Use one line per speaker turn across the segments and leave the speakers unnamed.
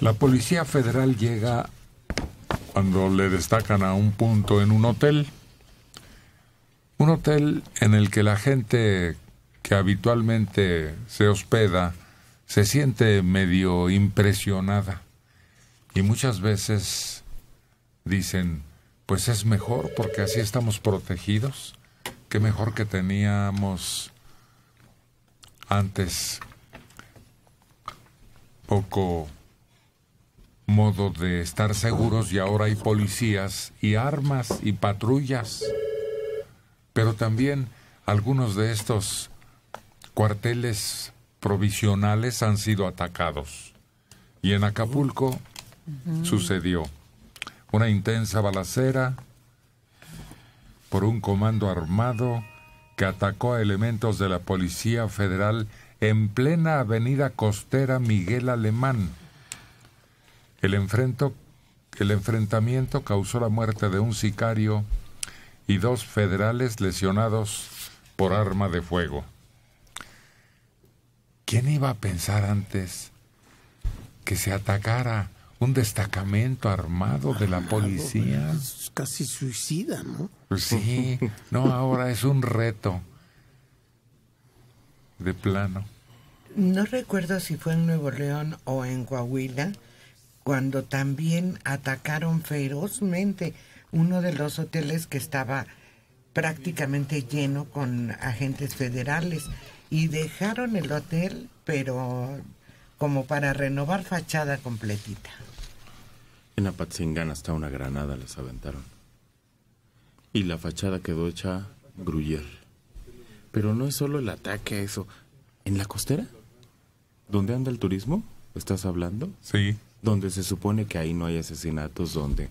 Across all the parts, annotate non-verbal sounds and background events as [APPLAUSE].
La Policía Federal llega cuando le destacan a un punto en un hotel. Un hotel en el que la gente que habitualmente se hospeda se siente medio impresionada. Y muchas veces dicen, pues es mejor porque así estamos protegidos. Qué mejor que teníamos antes poco modo de estar seguros y ahora hay policías y armas y patrullas. Pero también algunos de estos cuarteles provisionales han sido atacados. Y en Acapulco sucedió una intensa balacera por un comando armado que atacó a elementos de la Policía Federal en plena avenida costera Miguel Alemán el, el enfrentamiento causó la muerte de un sicario y dos federales lesionados por arma de fuego. ¿Quién iba a pensar antes que se atacara un destacamento armado de la policía? Pues,
casi suicida, ¿no?
Pues sí, no, ahora es un reto de plano.
No recuerdo si fue en Nuevo León o en Coahuila cuando también atacaron ferozmente uno de los hoteles que estaba prácticamente lleno con agentes federales y dejaron el hotel, pero como para renovar fachada completita.
En Apatzingán hasta una granada les aventaron. Y la fachada quedó hecha gruyer. Pero no es solo el ataque a eso. ¿En la costera? ¿Dónde anda el turismo? ¿Estás hablando? Sí donde se supone que ahí no hay asesinatos, donde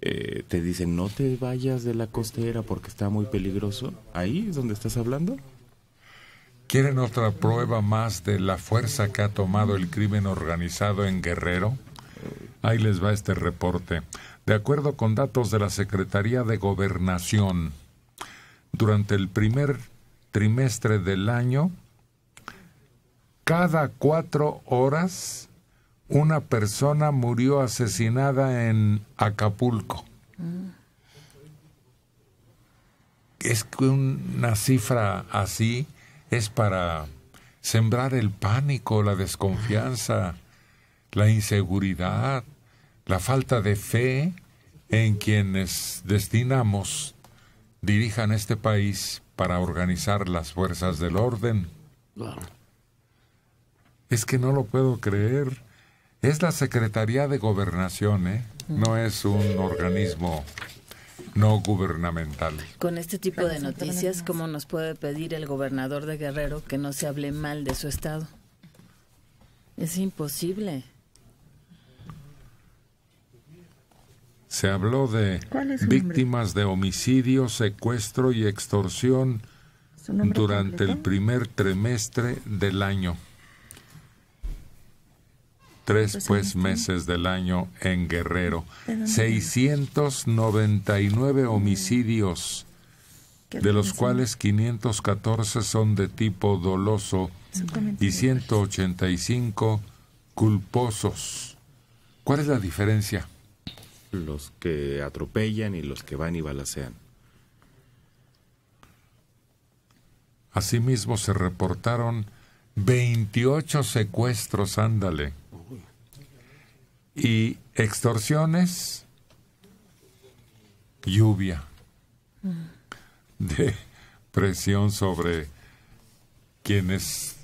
eh, te dicen no te vayas de la costera porque está muy peligroso, ahí es donde estás hablando.
¿Quieren otra prueba más de la fuerza que ha tomado el crimen organizado en Guerrero? Ahí les va este reporte. De acuerdo con datos de la Secretaría de Gobernación, durante el primer trimestre del año, cada cuatro horas una persona murió asesinada en Acapulco. Mm. Es que una cifra así es para sembrar el pánico, la desconfianza, la inseguridad, la falta de fe en quienes destinamos dirijan este país para organizar las fuerzas del orden. Es que no lo puedo creer. Es la Secretaría de Gobernación, ¿eh? Mm. No es un organismo no gubernamental.
Con este tipo de noticias, ¿cómo nos puede pedir el gobernador de Guerrero que no se hable mal de su estado? Es imposible.
Se habló de víctimas de homicidio, secuestro y extorsión
durante
el primer trimestre del año tres pues, pues este meses del año en Guerrero. 699 mm. homicidios, de los cuales 514 son de tipo doloso y 185
culposos. ¿Cuál es la diferencia? Los que atropellan y los que van y balacean.
Asimismo se reportaron 28 secuestros, ándale. Y extorsiones, lluvia de presión sobre quienes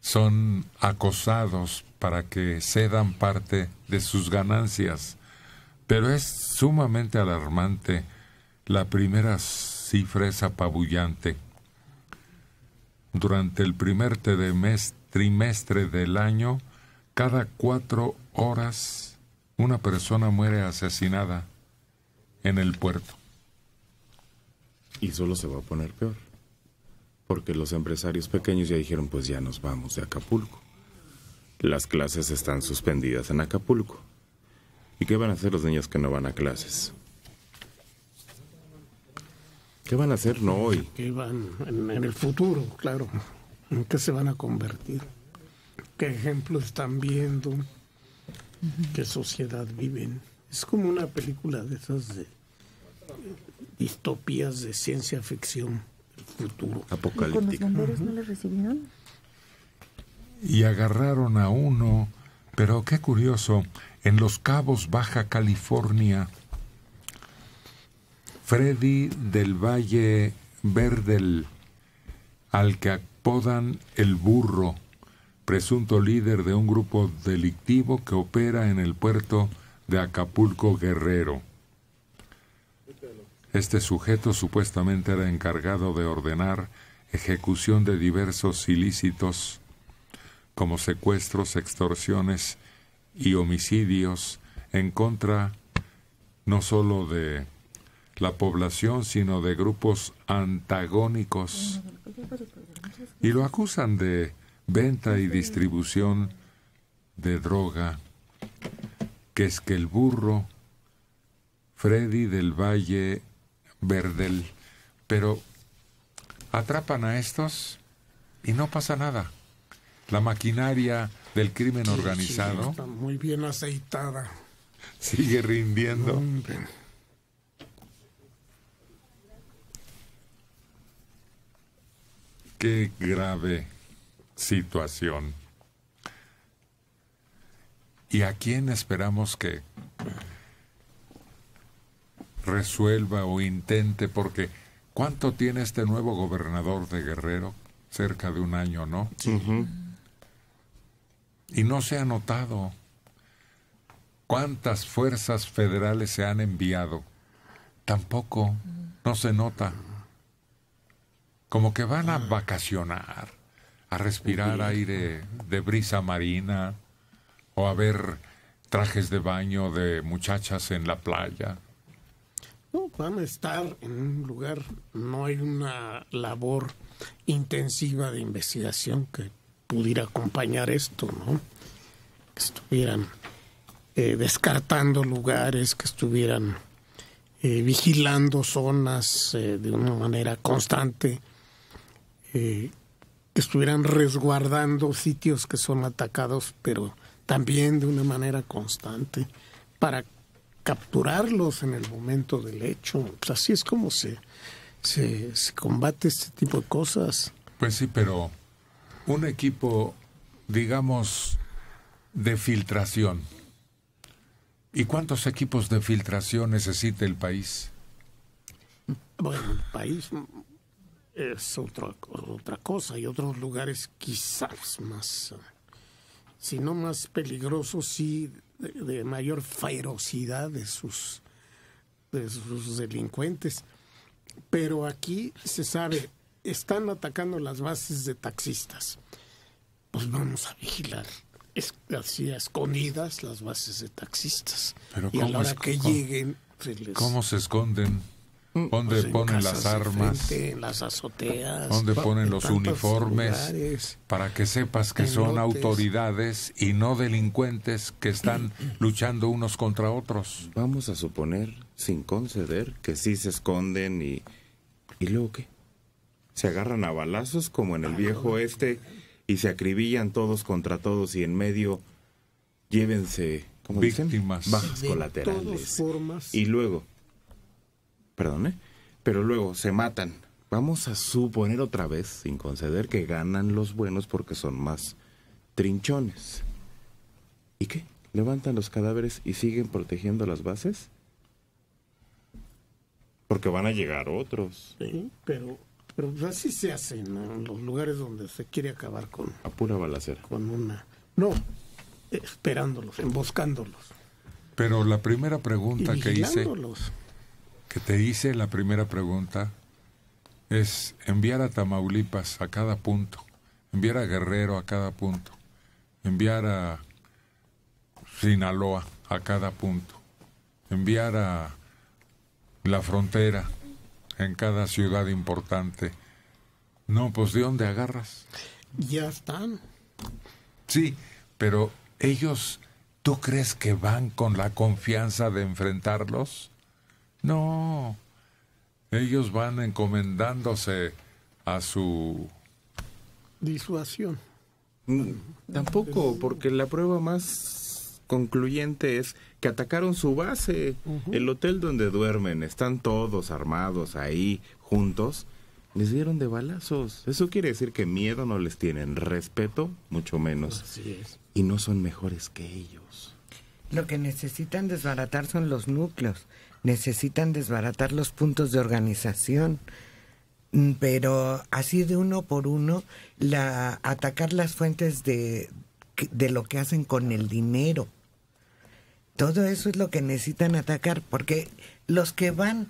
son acosados para que cedan parte de sus ganancias. Pero es sumamente alarmante. La primera cifra es apabullante. Durante el primer trimestre del año, cada cuatro horas una persona muere asesinada
en el puerto. Y solo se va a poner peor. Porque los empresarios pequeños ya dijeron, pues ya nos vamos de Acapulco. Las clases están suspendidas en Acapulco. ¿Y qué van a hacer los niños que no van a clases? ¿Qué van a hacer no hoy?
¿Qué van en, el futuro, claro? ¿En qué se van a convertir? qué ejemplo están viendo, qué sociedad viven. Es como una película de esas de eh, distopías de ciencia ficción, futuro. Apocalíptica. los
no le recibieron?
Y agarraron
a uno, pero qué curioso, en Los Cabos, Baja California, Freddy del Valle Verdel, al que apodan el burro presunto líder de un grupo delictivo que opera en el puerto de Acapulco Guerrero. Este sujeto supuestamente era encargado de ordenar ejecución de diversos ilícitos como secuestros, extorsiones y homicidios en contra no solo de la población, sino de grupos antagónicos. Y lo acusan de venta y distribución de droga, que es que el burro, Freddy del Valle Verdel, pero atrapan a estos y no pasa nada. La maquinaria del crimen organizado. está
muy bien aceitada.
Sigue rindiendo. Qué grave situación. ¿Y a quién esperamos que resuelva o intente? Porque ¿cuánto tiene este nuevo gobernador de Guerrero? Cerca de un año, ¿no? Y no se ha notado cuántas fuerzas federales se han enviado. Tampoco no se nota. Como que van a ah. vacacionar a respirar aire de brisa marina o a ver trajes de baño de muchachas en la playa.
No, van a estar en un lugar, no hay una labor intensiva de investigación que pudiera acompañar esto, ¿no? Que estuvieran eh, descartando lugares, que estuvieran eh, vigilando zonas eh, de una manera constante que estuvieran resguardando sitios que son atacados, pero también de una manera constante, para capturarlos en el momento del hecho. así es como se, se, se combate este tipo de cosas.
Pues sí, pero un equipo, digamos, de filtración. ¿Y cuántos equipos de filtración necesita el país?
Bueno, el país es otra, otra cosa y otros lugares quizás más, si no más peligrosos, sí de, mayor ferocidad de sus, de sus delincuentes. Pero aquí se sabe, están atacando las bases de taxistas. Pues vamos a vigilar es, así escondidas las bases de taxistas. Pero y que lleguen... ¿Cómo
se esconden? Mm. ¿Dónde pues ponen las armas?
las azoteas. ¿Dónde ponen los uniformes?
para que sepas que son autoridades y no delincuentes que están [CLEARS THROAT] luchando unos contra otros.
Vamos a suponer, sin conceder, que sí se esconden y... ¿Y luego qué? Se agarran a balazos como en el viejo este y se acribillan todos contra todos y en medio llévense... ¿cómo víctimas. Bajas colaterales. y luego perdón, pero luego se matan. Vamos a suponer otra vez, sin conceder, que ganan los buenos porque son más trinchones. ¿Y qué? ¿Levantan los cadáveres y siguen protegiendo las bases? Porque van a llegar otros. Sí,
pero, pero pues así se hacen en, los lugares donde se quiere acabar con...
A pura balacera. Con una...
No, esperándolos, emboscándolos.
Pero la primera pregunta que hice que te hice la primera pregunta es enviar a Tamaulipas a cada punto, enviar a Guerrero a cada punto, enviar a Sinaloa a cada punto, enviar a la frontera en cada ciudad importante. No, pues ¿de dónde agarras?
Ya están.
Sí, pero ellos, ¿tú crees que van con la confianza de enfrentarlos?
No,
ellos van encomendándose a su...
Disuasión. Tampoco, porque la prueba más concluyente es que atacaron su base, el hotel donde duermen, están todos armados ahí, juntos, les dieron de balazos. Eso quiere decir que miedo no les tienen, respeto mucho menos. Así es. Y no son mejores que ellos.
Lo que necesitan desbaratar son los núcleos necesitan desbaratar los puntos de organización, mm, pero así de uno por uno, la, atacar las fuentes de, lo que hacen con el dinero. Todo eso es lo que necesitan atacar, porque los que van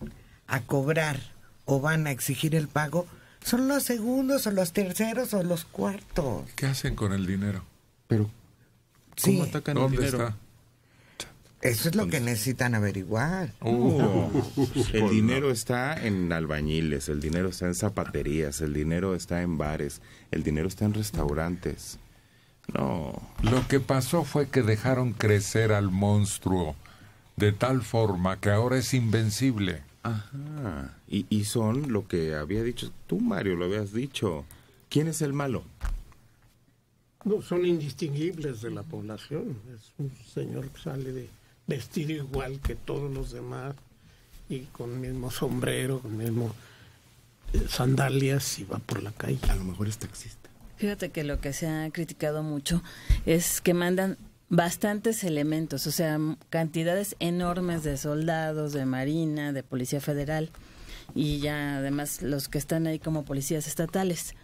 a cobrar o van a exigir el pago son los segundos o los terceros o los cuartos.
¿Qué hacen con el dinero? Pero
¿cómo atacan el dinero? Eso es lo que necesitan averiguar. Uh,
[LAUGHS] el dinero está en albañiles, el dinero está en zapaterías, el dinero está en bares, el dinero está en restaurantes. No. Lo que pasó fue
que dejaron crecer al monstruo de tal forma que ahora es invencible.
Ajá. Y, y son lo que había dicho tú, Mario, lo habías dicho. ¿Quién es el malo?
No, son indistinguibles de la población. Es un señor que sale de vestido igual que todos los demás y con el mismo sombrero, con mismo eh, sandalias y va por la calle. A lo mejor es taxista.
Fíjate que lo que se ha criticado mucho es que mandan bastantes elementos, o sea, cantidades enormes de soldados, de marina, de policía federal y ya además los que están ahí como policías estatales.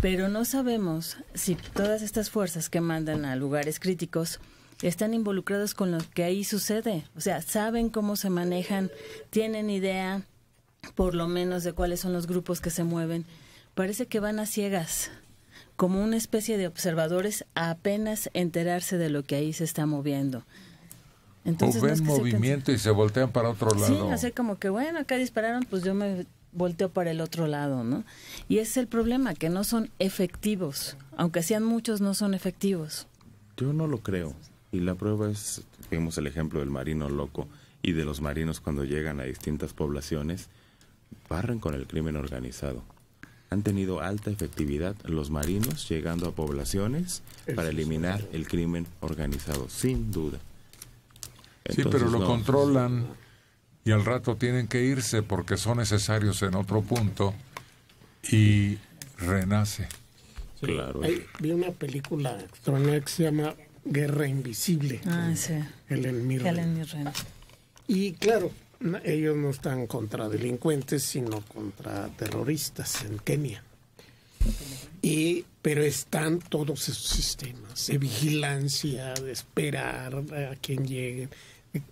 Pero no sabemos si todas estas fuerzas que mandan a lugares críticos están involucrados con lo que ahí sucede, o sea, saben cómo se manejan, tienen idea por lo menos de cuáles son los grupos que se mueven. Parece que van a ciegas, como una especie de observadores a apenas enterarse de lo que ahí se está moviendo. o ven movimiento
y se voltean para otro lado. Sí, hace
como que, bueno, acá dispararon, pues yo me volteo para el otro lado, ¿no? Y ese es el problema, que no son efectivos. Aunque sean muchos, no son efectivos.
Yo no lo creo. Y la prueba es, vemos el ejemplo del marino loco y de los marinos cuando llegan a distintas poblaciones, barren con el crimen organizado. Han tenido alta efectividad los marinos llegando a poblaciones para eliminar el crimen organizado, sin duda. sí, pero lo controlan y al
rato tienen que irse porque son necesarios en otro punto y renace.
claro. vi una película extraña que se llama Guerra Invisible. Ah, sí. El Elmir.
Y claro,
ellos no están contra delincuentes, sino contra terroristas en Kenia. Y, pero están todos esos sistemas de vigilancia, de esperar a quien llegue,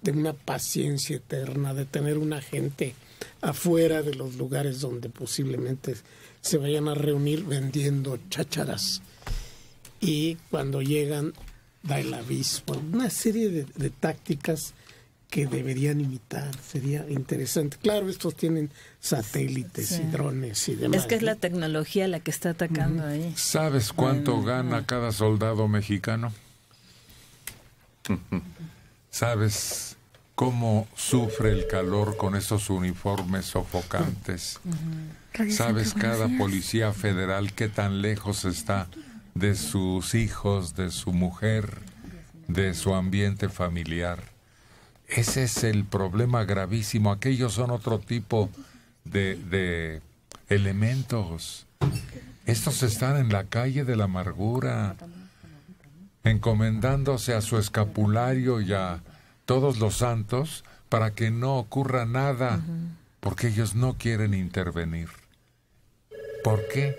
de una paciencia eterna, de tener una gente afuera de los lugares donde posiblemente se vayan a reunir vendiendo chácharas. Y cuando llegan da el aviso, una serie de, tácticas que deberían imitar. Sería interesante. Claro, estos tienen satélites y drones y demás. Es que es la
tecnología la que está atacando ahí. ¿Sabes cuánto gana
cada soldado mexicano? ¿Sabes cómo sufre el calor con esos uniformes sofocantes? ¿Sabes cada policía federal qué tan lejos está de sus hijos, de su mujer, de su ambiente familiar. Ese es el problema gravísimo. Aquellos son otro tipo de, elementos. Estos están en la calle de la amargura, encomendándose a su escapulario y a todos los santos para que no ocurra nada, porque ellos no quieren intervenir. ¿Por qué?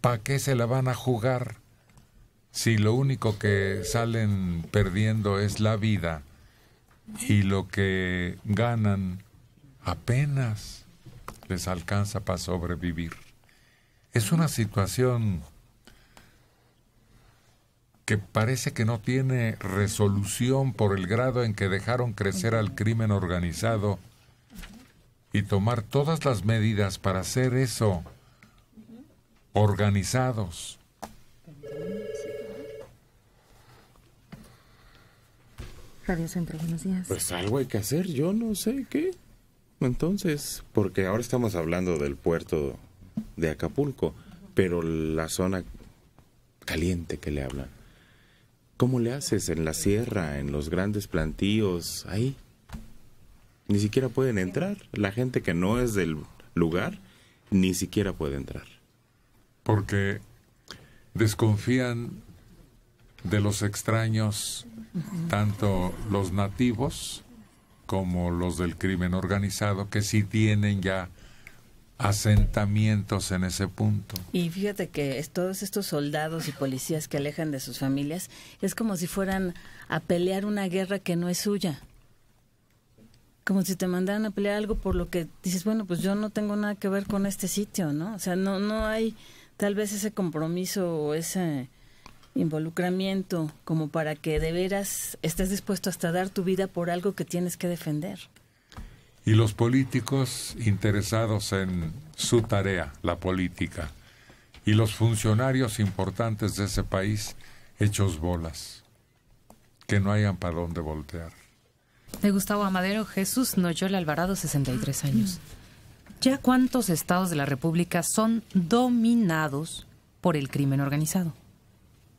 ¿Para qué se la van a jugar si lo único que salen perdiendo es la vida y lo que ganan apenas les alcanza para sobrevivir? Es una situación que parece que no tiene resolución por el grado en que dejaron crecer al crimen organizado y tomar todas las medidas para hacer eso organizados. Radio Centro, buenos días.
Pues algo hay que hacer, yo no sé qué. Entonces, porque ahora estamos hablando del puerto de Acapulco, pero la zona caliente que le hablan. ¿Cómo le haces en la sierra, en los grandes plantíos, ahí? Ni siquiera pueden entrar. La gente que no es del lugar, ni siquiera puede entrar porque desconfían de los extraños,
tanto los nativos como los del crimen organizado, que sí tienen ya asentamientos en ese punto.
Y fíjate que todos estos soldados y policías que alejan de sus familias es como si fueran a pelear una guerra que no es suya. Como si te mandaran a pelear algo por lo que dices, bueno, pues yo no tengo nada que ver con este sitio, ¿no? O sea, no no hay tal vez ese compromiso o ese involucramiento como para que de veras estés dispuesto hasta dar tu vida por algo que tienes que defender.
Y los políticos interesados en su tarea, la política, y los funcionarios importantes de ese país hechos bolas, que no hayan para dónde voltear.
De Gustavo Amadero, Jesús Noyola Alvarado, 63 años. ¿Ya cuántos estados de la República son dominados por el crimen organizado?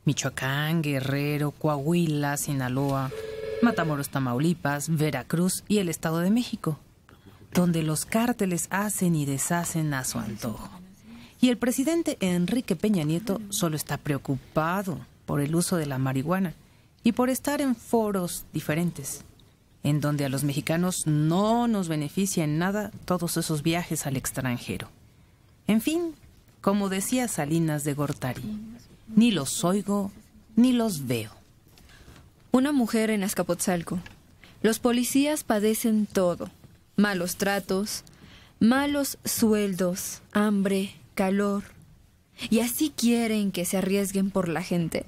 Michoacán, Guerrero, Coahuila, Sinaloa, Matamoros, Tamaulipas, Veracruz y el Estado de México, donde los cárteles hacen y deshacen a su antojo. Y el presidente Enrique Peña Nieto solo está preocupado por el uso de la marihuana y por estar en foros diferentes en donde a los mexicanos no nos beneficia en nada todos esos viajes al extranjero. En fin, como decía Salinas de Gortari, ni los oigo ni los veo. Una mujer en Azcapotzalco. Los policías padecen todo. Malos tratos, malos sueldos, hambre, calor.
Y así quieren que se arriesguen por la gente.